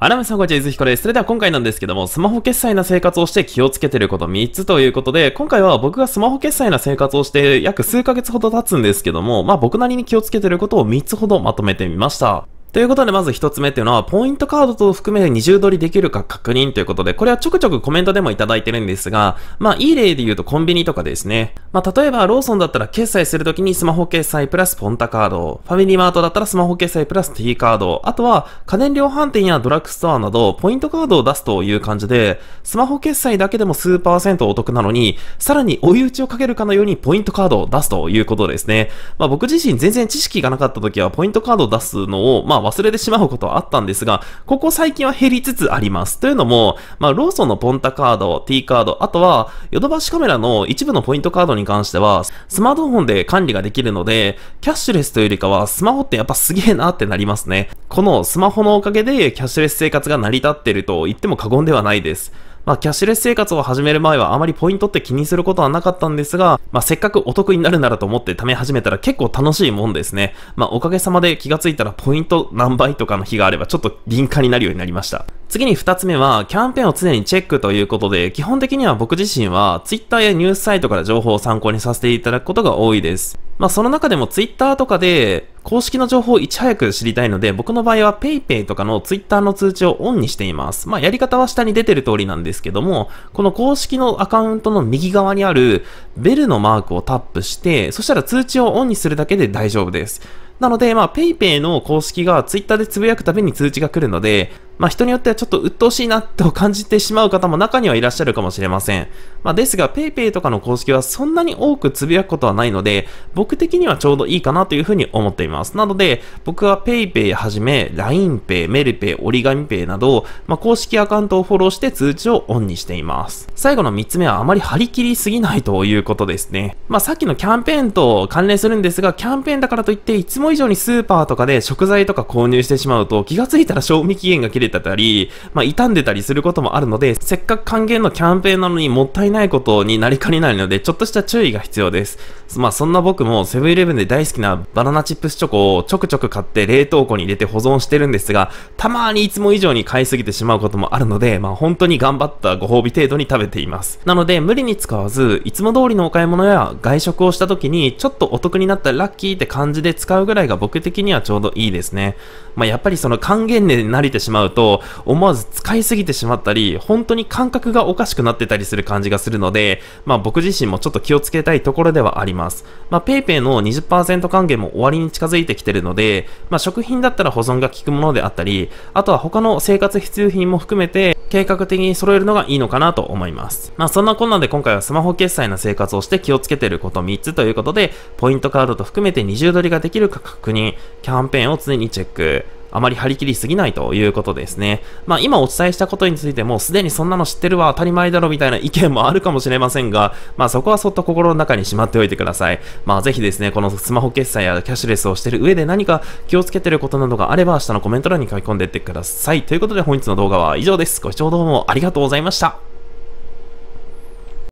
アナムさんこんにちは、ゆずひこです。それでは今回なんですけども、スマホ決済な生活をして気をつけてること3つということで、今回は僕がスマホ決済な生活をして約数ヶ月ほど経つんですけども、まあ僕なりに気をつけてることを3つほどまとめてみました。ということで、まず一つ目っていうのは、ポイントカードと含めて二重取りできるか確認ということで、これはちょくちょくコメントでもいただいてるんですが、まあ、いい例で言うとコンビニとかですね。まあ、例えば、ローソンだったら決済するときにスマホ決済プラスポンタカード、ファミリーマートだったらスマホ決済プラス T カード、あとは、家電量販店やドラッグストアなど、ポイントカードを出すという感じで、スマホ決済だけでも数パーセントお得なのに、さらに追い打ちをかけるかのようにポイントカードを出すということですね。まあ、僕自身全然知識がなかった時は、ポイントカードを出すのを、まあまあ忘れてしまうことはあったんですが、ここ最近は減りつつあります。というのも、まあローソンのポンタカード、T カード、あとはヨドバシカメラの一部のポイントカードに関しては、スマートフォンで管理ができるので、キャッシュレスというよりかはスマホってやっぱすげえなってなりますね。このスマホのおかげでキャッシュレス生活が成り立ってると言っても過言ではないです。まあ、キャッシュレス生活を始める前はあまりポイントって気にすることはなかったんですが、まあ、せっかくお得になるならと思って貯め始めたら結構楽しいもんですね。まあ、おかげさまで気がついたらポイント何倍とかの日があればちょっと敏感になるようになりました。次に2つ目は、キャンペーンを常にチェックということで、基本的には僕自身は Twitter やニュースサイトから情報を参考にさせていただくことが多いです。まあ、その中でも Twitter とかで公式の情報をいち早く知りたいので、僕の場合は PayPay とかの Twitter の通知をオンにしています。まあ、やり方は下に出てる通りなんですけども、この公式のアカウントの右側にあるベルのマークをタップして、そしたら通知をオンにするだけで大丈夫です。なので、まあ、PayPay の公式が Twitter でつぶやくたびに通知が来るので、まあ人によってはちょっと鬱陶しいなと感じてしまう方も中にはいらっしゃるかもしれません。まあですが PayPay とかの公式はそんなに多くつぶやくことはないので、僕的にはちょうどいいかなというふうに思っています。なので、僕は PayPay はじめ、LINEPay、m a i l p a y 折り紙 Pay など、まあ公式アカウントをフォローして通知をオンにしています。最後の3つ目はあまり張り切りすぎないということですね。まあさっきのキャンペーンと関連するんですが、キャンペーンだからといっていつも以上にスーパーとかで食材とか購入してしまうと気がついたら賞味期限が切れれてたり、まあ、傷んでたりすることもあるので、せっかく還元のキャンペーンなのにもったいないことになりかねないので、ちょっとした注意が必要です。まあ、そんな僕もセブンイレブンで大好きなバナナチップスチョコをちょくちょく買って冷凍庫に入れて保存してるんですが、たまにいつも以上に買いすぎてしまうこともあるので、まあ、本当に頑張ったご褒美程度に食べています。なので、無理に使わず、いつも通りのお買い物や外食をした時に、ちょっとお得になったらラッキーって感じで使うぐらいが僕的にはちょうどいいですね。まあ、やっぱりその還元年に慣れてしまうと、と思わず使いすぎてしまったり、本当に感覚がおかしくなってたりする感じがするので、まあ僕自身もちょっと気をつけたいところではあります。まあ PayPay の20%還元も終わりに近づいてきてるので、まあ食品だったら保存が効くものであったり、あとは他の生活必需品も含めて、計画的に揃えるのがいいのかなと思います。まあそんなこんなで今回はスマホ決済の生活をして気をつけてること3つということで、ポイントカードと含めて20ドりができるか確認、キャンペーンを常にチェック、あまり張り切りすぎないということですね。まあ今お伝えしたことについてもすでにそんなの知ってるわ当たり前だろみたいな意見もあるかもしれませんが、まあそこはそっと心の中にしまっておいてください。まあぜひですね、このスマホ決済やキャッシュレスをしてる上で何か気をつけてることなどがあれば明日のコメント欄に書き込んでいってください。ということで本日の動画は以上です。ご視聴どうもありがとうございました。